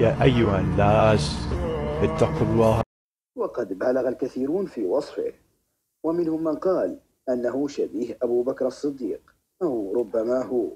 يا أيها الناس اتقوا الله وقد بالغ الكثيرون في وصفه ومنهم من قال أنه شبيه أبو بكر الصديق أو ربما هو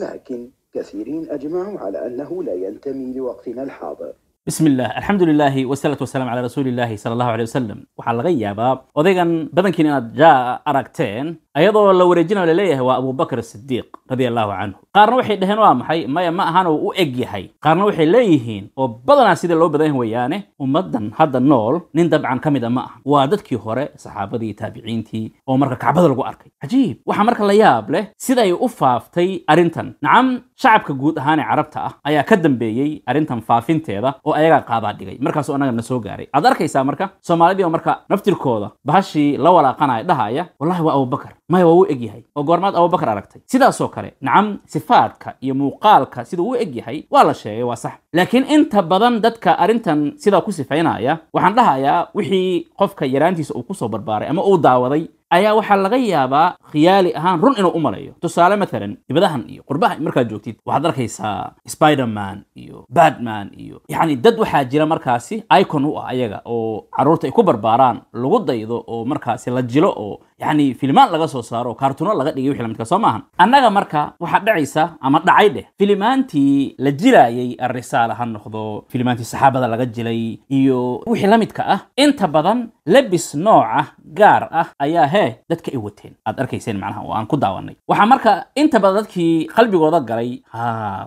لكن كثيرين أجمعوا على أنه لا ينتمي لوقتنا الحاضر بسم الله الحمد لله والصلاة والسلام على رسول الله صلى الله عليه وسلم وحلقي يا باب وذيقا بدن inaad جاء aragteen ayadoo la wareejinayo laleeyahay waa abubakr sidiiq radia allaahu canhu qaarna waxay dhaheen waa maxay maya ma ahan uu u eg yahay qaarna waxay leeyihiin oo badanaa sidai loo badan yahay weeyaane ummaddan hadda nool nin dabcan ka mida ma aha waa dadkii hore saxaabadii taabiciintii oo marka kacbada lagu arkay cajiib waxaa marka la yaab leh siday u faaftay arrintan nacam shacabka guud ahaan ee carabta ah ayaa ka dambeeyey arrintan faafinteeda oo ayagaa qaadaa dhigay markaasoo annaga nasoo gaaray aad arkaysaa marka soomaalidii oo marka naftirkooda bahashii la walaaqanaya dhahaya wallahi waa abubakar maya waa u eg yahay oo goormaad abubakar aragtay sidaasoo kale nacam sifaadka iyo muuqaalka siduu u eg yahay waa la sheegay waa sax laakiin inta badan dadka arrintan sidaa ku sifaynaya waxaan dhahayaa wixii qofka yaraantiisa uu ku soo barbaaray ama uu daawaday ayaa waxaa laga yaabaa khiyaali ahaan run inuu u maleeyo tusaale maalan dibadahan iyo qurbaha markaad joogtid waxaad arkaysaa spiderman iyo badman iyo yani dad waxaa jira markaasi icon u ah ayaga oo caruurta ay ku barbaaraan lagu daydo oo markaasi la jilo oo yani filimaan laga soo saaro oo kaartuuno laga dhigay wixi lamidka soo maahan annaga marka waxaa dhacaysa ama dhacay dheh filimaantii la jilaayay arrisaala ha noqdo filimaantii saxaabada laga jilay iyo wixii la midka ah inta badan lebis nooca ah, gaar ah ayaa ahee dadka ay wateen aad arkayseen macnaha oo aan ku daawanay waxaa marka inta badan dadkii qalbigooda galay ha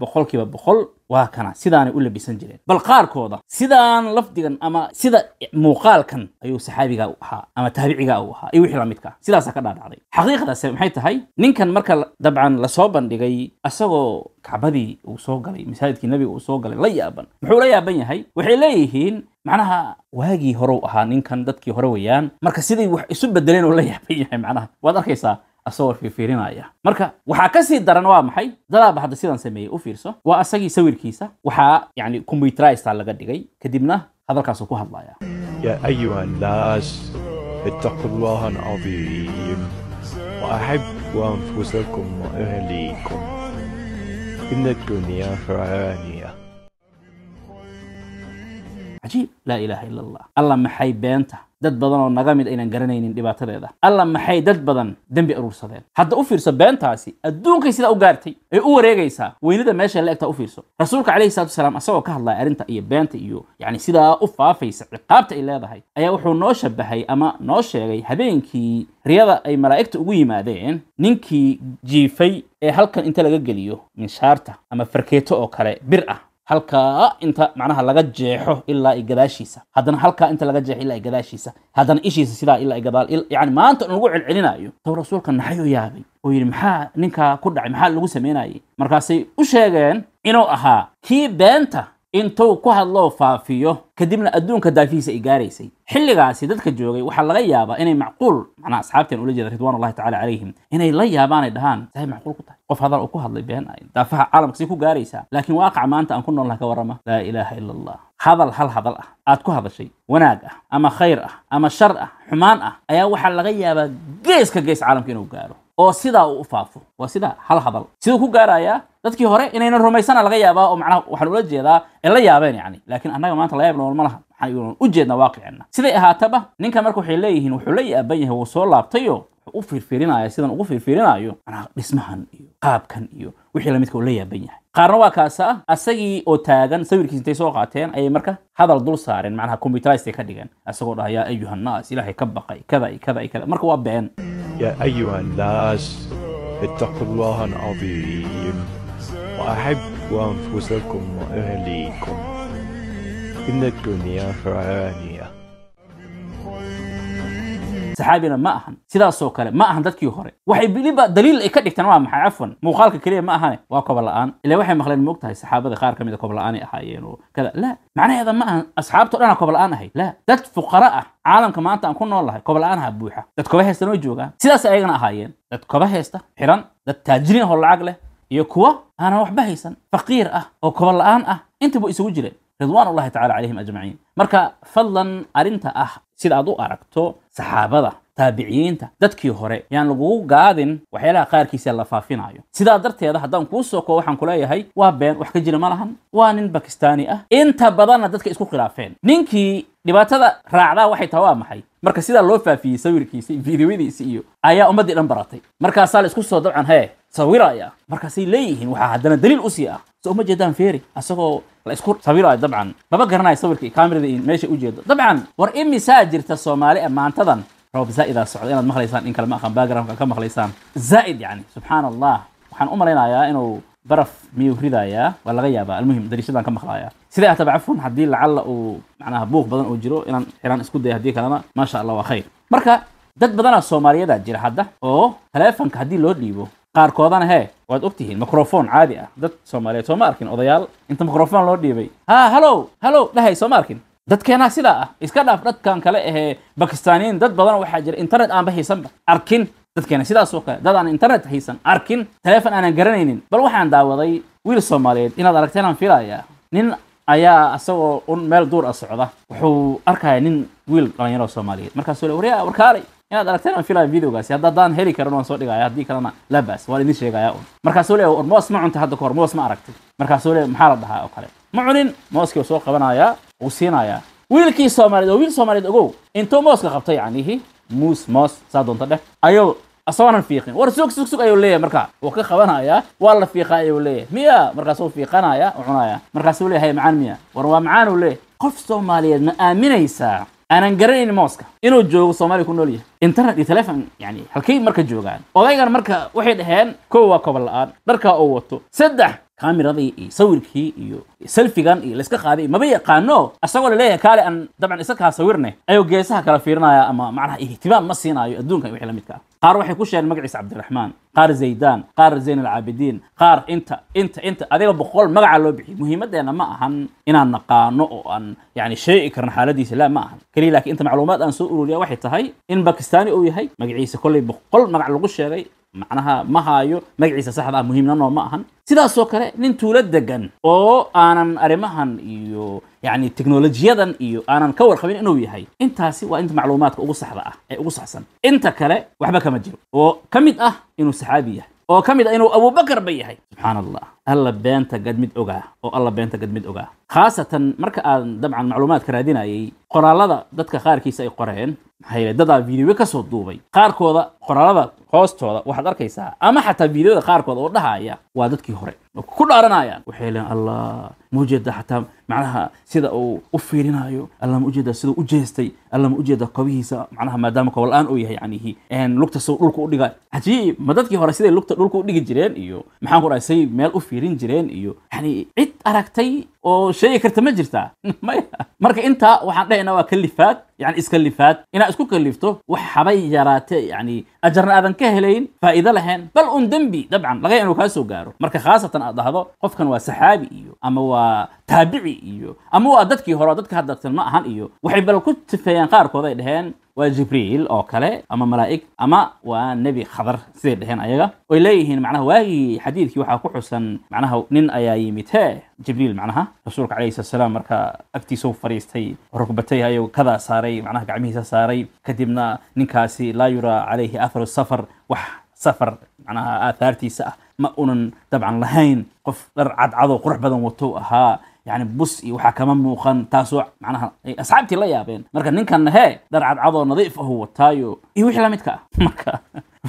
boqolkiiba boqol waa kana sidaanay u labisan jireen bal qaarkooda sidaan lafdigan ama sida muuqaalkan ayuu saxaabigaa u ahaa ama taabicigaa u ahaa iyo wixii lamidka ah sidaasa ka dhaadhacday xaqiiqadaase eh, maxay tahay ninkan marka dabcan lasoo bandhigay asagoo kacbadii uu soo galay masaajidkii nabiga uu soo galay la yaaban muxuu la yaaban yahay waxay leeyihiin macnaha waagii hore ahaa ninkan dadkii hore weeyaan marka siday wax isu bedeleen oo la yaaban yahay macnaha waad arkaysaa sawirkii fiirinaya marka waxaa ka sii daran waa maxay dalaaba hadda sidan sameeyey u fiirso waa asagii sawirkiisa waxaa yani combyuterista laga dhigay kadibna hadalkaasuu ku hadlaya cajiib laa ilaaha ila allah alla maxay beenta dad badan oo naga mid aynan garanaynin dhibaatadeeda alla maxay dad badan dembi aruursadeen hadda u fiirso beentaasi adduunkay sidaa u gaartay ay u wareegaysaa weynida meesha la egtaa u fiirso rasuulka calayhi salatu wasalaam isagoo ka hadlaya arrinta iyo beenta iyo yacni sidaa u faafaysa ciqaabta ay leedahay ayaa wuxuu noo shabahay ama noo sheegay habeenkii riyada ay malaa'igta ugu yimaadeen ninkii jiifay ee halkan inta laga geliyo minshaarta ama farkeeto oo kale bir ah halkaa inta macnaha laga jeexo ilaa i gadaashiisa haddana halkaa inta laga jeexo ilaa i gadaashiisa haddana ishiisa sidaa ilaa gadaal yani maanta in lagu celcelinaayo taw rasuulka naxayoo yaabay oo yidhi maxaa ninkaa ku dhacay maxaa lagu samaynayay markaasay u sheegeen inuu ahaa kii beenta intuu ku hadloo faafiyo kadibna adduunka daafihiisa ay gaaraysay xilligaasi dadka joogay waxaa laga yaabaa inay macquul macnaha asxaabteen ula jeeda ridwaan allahi tacala calayhim inay la yaabaanay dhahaan saay macquul ku tahay qof hadal uu ku hadlay been ayn daafaha caalamkasii ku gaaraysaa laakiin waaqaca maanta aan ku noolnaha ka warrama laa ilaaha ila allah hadal hal hadal ah aad ku hadashay wanaag ah ama khayr ah ama shar ah xumaan ah ayaa waxaa laga yaabaa geeska gees caalamka inuu gaaro oo sidaa uu u faafo waa sidaa hal hadal siduu ku gaarayaa dadkii hore inaynan rumaysana laga yaabaa oo macnaha waxaan ula jeedaa ay la yaabeen yacni laakiin annaga maanta laga yaab nool ma laha ayuunan u jeednaa waaqicina siday ahaataba ninkan marka waxay leeyihiin wuxuu la yaaban yahay wuu soo laabtayo wuxuu u fiirfiirinaya sidan ugu fiirfiirinayo manaa dhismahan iyo qaabkan iyo wixii lamidka uu la yaaban yahay qaarna waa kaasa ah, asagii oo taagan sawirkiis intay soo qaateen ayay marka hadal dul saareen macnaha combyuterized ka dhigeen isagoo dhaha yaa ayuha annaas ilaahay ka baqay kada iyo kada iyo kada marka waa been yaa ayuha annaas ittaqu allaha alcadiim waaxibu anfusakum waahliikum saxaabina ma ahan sidaasoo kale ma ahan dadkii hore waxay biliba daliil ay ka dhigtaan waa maxay cafan muuqaalka keliya ma ahane waa koba la-aan ilaa waxay maqleen moogtahay saxaabada qaar ka mid a koba la ay ahaayeen oo kada la macnaheeda ma ahan asxaabto dhan aan koba la-aan ahay laa dad fuqara ah caalamka maanta aan ku nool lahay koba la-aan ha buuxa dad koba heesta noo joogaan sidaas ayagana ahaayeen dad koba heysta xiran dad taajiriin hoo lacag leh iyo kuwa aanan waxba haysan faqiir ah oo koba la-aan ah intaba isugu jireen ridwaan ullahi tacala calayhim ajmaciin marka fadlan arrinta ah sida aad u aragto saxaabada taabiciyiinta dadkii hore yaan lagugu gaadin waxyaalaha qaarkiisa la faafinaayo sidaa darteeda haddaan kuu soo koo waxaan kuleeyahay waa been wax ka jira ma lahan waa nin bakistaani ah inta badanna dadka isku khilaafeen ninkii dhibaatada raacdaa waxay taha waa maxay marka sidaa loo faafiyey sawirkiisi fiidiyadiisi iyo ayaa ummaddii dhan baratay markaasaa la isku soo dabcan hee sawiraya markaasay leeyihiin waxaa haddana daliil u sii ah soo uma jeedaan feeri asagoo la isku sawiraayo dabcan maba garanayo sawirka iyo kamerada iyo meesha ujeedo dabcan war imisaa jirta soomaali e maantadan roob zaa-idaa socda inaad maqlaysaan in kale ma aqan backgroundka ka maqlaysaan zaa-id yani subxaan allah waxaan u malaynayaa inuu baraf miyuu ridayaa waa laga yaabaa almuhim dariishadaan ka maqlaaya siday ah tabacafun haddii lacalla uu macnaha buuq badan oo jiro inaan xiraan isku daya haddii kalena maasha allah waa khayr marka dad badanaa soomaaliyadaa jira hadda oo taleefanka haddii loo dhiibo qaarkoodana he waad ogtihiin microfon caadi ah dad soomaaliyeed sooma arkin odayaal inta microfon loo dhiibay ha halow halow dhahay sooma arkin dadkeenaa sidaa ah iska dhaaf dadkan kale ahee eh, eh, bakistaaniyiin dad badan waxaa jira internet aanba haysanba arkin dadkeena sidaasoo kale dad aan internet haysan arkin taleefon aanan garanaynin bal waxaan daawaday wiil soomaaliyeed inaad aragteenaan filayaa nin ayaa isagoo un meel duur a ah socda wuxuu arkaya nin wiil dhalinyaro soomaaliyeed markaasu le waryaa warkaalay inaad aragteen aan filaya videogaasi hadda haddaan heli karan waan soo dhigaya haddii kalena labas waan idin sheegaya un markaasuu leeya war moos ma cuntay hadda kahor moos ma aragtay markaasuu leeya maxaa la dhahaa oo kale ma cunin mooskii soo qabanayaa uu siinayaa wiilkii soomaaliyeed oo wiil soomaaliyeed ogow intuu mooska qabtay yacnihii muus moos saa doonta dheh ayuu asagoonan fiiqin war sug sug sug ayuu leeyahay marka wuu ka qabanayaa waa la fiiqaa ayuu leeyahay miya markaasuu fiiqanaya u cunaya markaasuu leeyahay macaan miya war waa macaan uu qof soomaaliyeed ma aaminaysaa aanan garanayn mooska inuu joogo soomaaliya ku nool yahay internet iyo telefon yani halkay marka joogaan odaygan marka waxay dhaheen kow waa kobo la-aan dharkaa uu wato saddex kamiradii iyo sawirkii iyo selfigan iyo layska qaaday maba yaqaano isagoo laleeyahay kaale aan dabcan iska sawirne ayuu geesaha kala fiirinaya ama macnaha ihtimaam ma siinayo adduunka iyo wixii la midka ah. qaar waxay ku sheegeen magaciisa cabdiraxmaan qaar zaydaan qaar zayn alcaabidiin qaar inta inta inta adiga boqol magaca loo bixiyay muhiimaddeena ma ahan inaan naqaano oo aan yani sheegi karno xaaladiisa la ma ahan keliya lakin inta macluumaad aan soo ururiya waxay tahay in bakistani uu yahay magaciisa kollay boqol magac lagu sheegay macnaha ma haayo magaciisa saxda ah muhiimnanoo ma ahan sidaasoo kale nin tuulo degan oo aanan arrimahan iyo yacni teknolojiyadan iyo aanan ka warqabin inuu yahay intaasi waa inta macluumaadka ugu saxda ah ee ugu saxsan inta kale waxba kama jiro oo ka mid ah inuu saxaabi yahay oo ka mid ah inuu abubakar ba yahay subxaana allah alla beenta gad mid ogaa oo alla beenta gad mid ogaa khaasatan marka aan dabcan macluumaadka raadinayay qoraallada dadka qaarkiisa ay qoreen maxaa yeele dadaa videoyo ka soo duubay qaarkooda qoraallada hoostooda waxaad arkaysaa ama xataa fiideoda qaarkood oo dhahaya waa dadkii hore ku dhaaranayaan waxay leen allah ma ujeeda xataa macnaha sida uu u fiirinayo alla ma ujeeda siduu u jeestay alla ma ujeeda qabihiisa macnaha maadaama kowal-aan uu yahay yacnihi lugta siduu dhulka u dhigayo cajiib ma dadkii hore siday lugta dhulka u dhigi jireen iyo maxaan ku dhahay say meel u fiirin jireen iyo yani cid aragtay oo sheegi karta ma jirtaa maya marka intaa waxaan dhahaynaa waa kalifaad yani iskalifaad inaad isku kalifto wax xabay yaraatee yani ajarna aadan ka helayn faa'iido lahayn bal un dembi dabcan laga yaa inuu kaasoo gaaro marka khaasatan hadan dhahdo qofkan waa saxaabi iyo ama waa taabici iyo ama waa dadkii hore dadka hadartan ma ahan iyo waxay bal ku sifeeyeen qaarkood ay dhaheen waa jibriil oo kale ama malaa'ig ama waa nebi khadar siday dhaheen ayaga oy leeyihiin macnaha waagii xadiidkii waxaa ku xusan macnaha nin ayaa yimid hee jibriil macnaha rasuulka calayhi salaam marka agtiisa u fadhiistay rugbatay ayuu kadaa saaray macnaha gacmihiisa saaray kadibna ninkaasi laa yuraa calayhi atharu safar wax safar macnaha aathaartiisa ah ma unan dabcan lahayn qof dhar cadcado qurux badan watou ahaa yani bus iyo waxaa kama muuqan taasoo macnaha ay asxaabtii la yaabeen marka ninkanna hee dhar cadcadoo nadiif ahu wataayo iyo wixii lamidka ah marka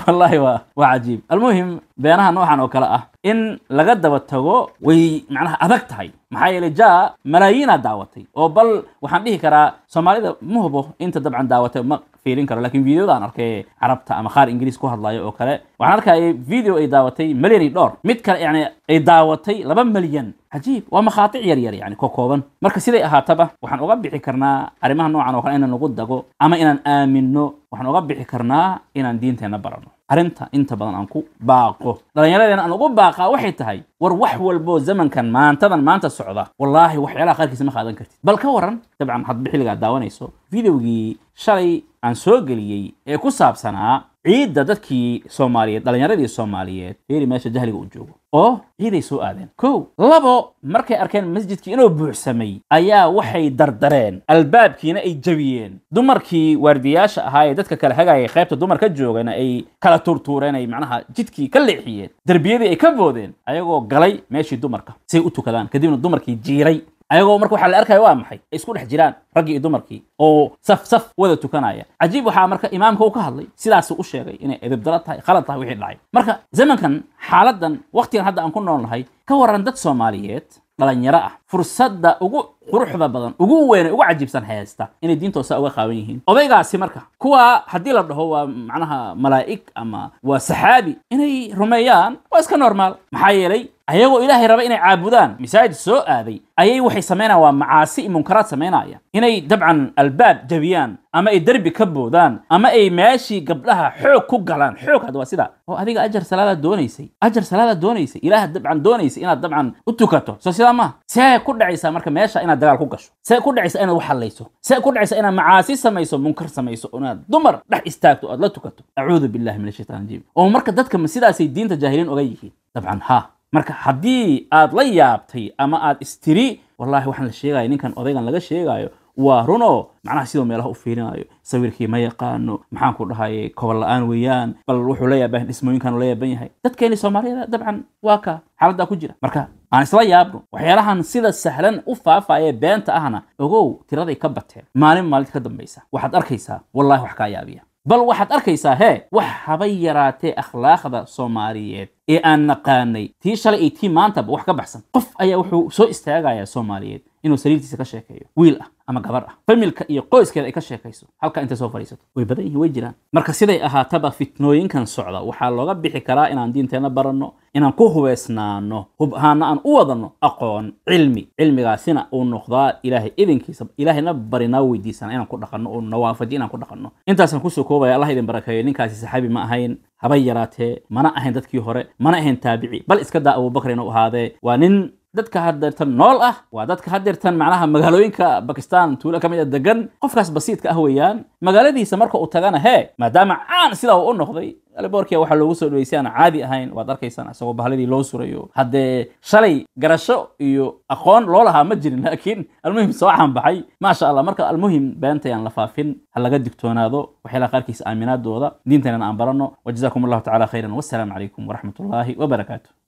wallahi waa waa cajiib almuhim beenaha noocan oo kale ah in laga daba tago way macnaha adag tahay maxaa yeele ja malaayiinaa daawatay oo bal waxaan dhihi karaa soomaalida ma hubo inta dabcan daawatay fiirin karo lakiin videoda aan arkay carabta ama qaar ingiriis ku hadlayo oo kale waxaan arkaya video ay daawatay malyan iyo dhowr mid kale yani ay daawatay laba milyan cajiib waa makhaatic yar yar yani ka kooban marka siday ahaataba waxaan uga bixi karnaa arrimaha noocan oo kale inaan nagu dago ama inaan aaminno waxaan uga bixi karnaa inaan diinteenna baranno arrinta inta badan aan ku baaqo dhallinyaradeena aan ugu baaqaa waxay tahay war wax walboo zamankan maantadan maanta socda wallaahi waxyaalaha qaarkiisa ma qaadan kartid bal ka waran dabcan had bixiiligaa daawanayso videogii shalay aan soo geliyey ee ku saabsanaa ciidda dadkii soomaaliyeed dhallinyaradii soomaaliyeed fiiri meesha jahliga uu joogo oo ciiday soo aadeen kow labo markay arkeen masjidkii inuu buuxsamay ayaa waxay dardareen albaabkiina ay jebiyeen dumarkii waardiyaasha ahaa ee dadka kale hagaya qaybta dumarka joogana ay kala tuurtuureen ay macnaha jidkii ka leexiyeen derbiyadii ay ka boodeen ayagoo galay meeshii dumarka say u tukadaan kadibna dumarkii jiiray ayagoo marka waxaa la arkaya waa maxay ay isku dhex jiraan raggii iyo dumarkii oo saf saf wada tukanaya cajiib waxaa marka imaamka uu ka hadlay sidaasu u sheegay inay edibdala tahay khalad tahay wixii dhacay marka zamankan xaaladdan wakhtigan hadda aan ku noolnahay ka waran dad soomaaliyeed dhalinyaro ah fursadda ugu quruxda badan ugu weyne ugu cajiibsan haysta inay diintoosa uga qaawan yihiin odaygaasi marka kuwa haddii la dhaho waa macnaha malaa'ig ama waa saxaabi inay rumeeyaan waa iska normaal maxaa yeelay ayagoo ilaahay raba inay caabudaan masaajid soo aaday ayay waxay samaynayaan waa macaasi iyo munkaraad samaynaya inay dabcan albaab jabiyaan ama ay derbi ka boodaan ama ay meeshii gabdhaha xoog ku galaan xoog hadda waa sidaa oo adiga ajar salaadaa doonaysay ajar salaadaa doonaysay ilaah dabcan doonaysay inaad dabcan u tukato soo sidaa maaha see ku dhacaysaa marka meesha inaad inaad dagaal ku gasho see ku dhacaysa inaad wax waxallayso see ku dhacaysa inaad macaasi samayso munkar samayso inaad dumar dhex istaagto aad la tukato acuudu billahi min ashaytan rajiim oo marka dadka ma sidaasay diinta jaahiliin oga yihiin dabcan ha marka haddii aad la yaabtay ama aad istiri wallaahi waxaan la sheegaya ninkan odaygan laga sheegaayo waa runoo macnaha sidoo meelaha u fiilinayo sawirkii ma yaqaano maxaan ku dhahay dhahaye la aan weeyaan bal wuxuu la yaaban dhismooyinkan la yaaban yahay dadkeeni soomaaliyada dabcan waa ka xaaladaa ku jira marka aan isla yaabno waxyaalahan sida sahlan u faafaya beenta ahna ogow tiraday ka bateen maalin maalinta ka dambaysa waxaad arkaysaa wallahi wax kaa yaabiya bal waxaad arkaysaa hee wax habay yaraatee akhlaaqda soomaaliyeed ee aan naqaanay tii shalay iyo tii maantaba wax ka baxsan qof ayaa wuxuu soo istaagayaa soomaaliyeed inuu sariirtiisa ka sheekeeyo wiil ah ama gabar ah familka iyo qoyskeeda ay ka sheekayso halkaa intay soo fadhiisato way badan yihiin way jiraan marka siday ahaataba fitnooyinkan socda waxaa looga bixi karaa inaan diinteenna baranno inaan ku hubaysnaano hub ahaana aan u wadano aqoon cilmi cilmigaasina uu noqdaa ilaahay idinkiisa ilaahayna barinaa weydiisana inaan ku dhaqanno oo nawaafaji inaan ku dhaqanno intaasaan kusoo koobaya allah idin barakeeyo ninkaasi saxaabi ma ahayn haba yaraatee mana ahayn dadkii hore mana ahayn taabici bal iska daa abubakar inuu ahaadee waa nin dadka hadeertan nool ah waa dadka hadeertan macnaha magaalooyinka bakistan tuulo ka mid a ah degan qofkaas basiidka ah weeyaan magaaladiisa marka uu tagana hee maadaama caan sidaa uu u noqday aliboorkia waxaa loogu soo dhaweysi aan caadi ahayn waad arkaysaan isagoo bahlidii loo surayo haddee shalay garasho iyo aqoon loo lahaa ma jirin laakiin almuhim soo caanbaxay maasha allah marka almuhim beentayaan la faafin ha laga digtoonaado waxyaalaha qaarkiisa aaminaadooda diintanana aan baranno wajazakum allahu tacala khayran wassalaamu calaykum waraxmat ullaahi wabarakaatu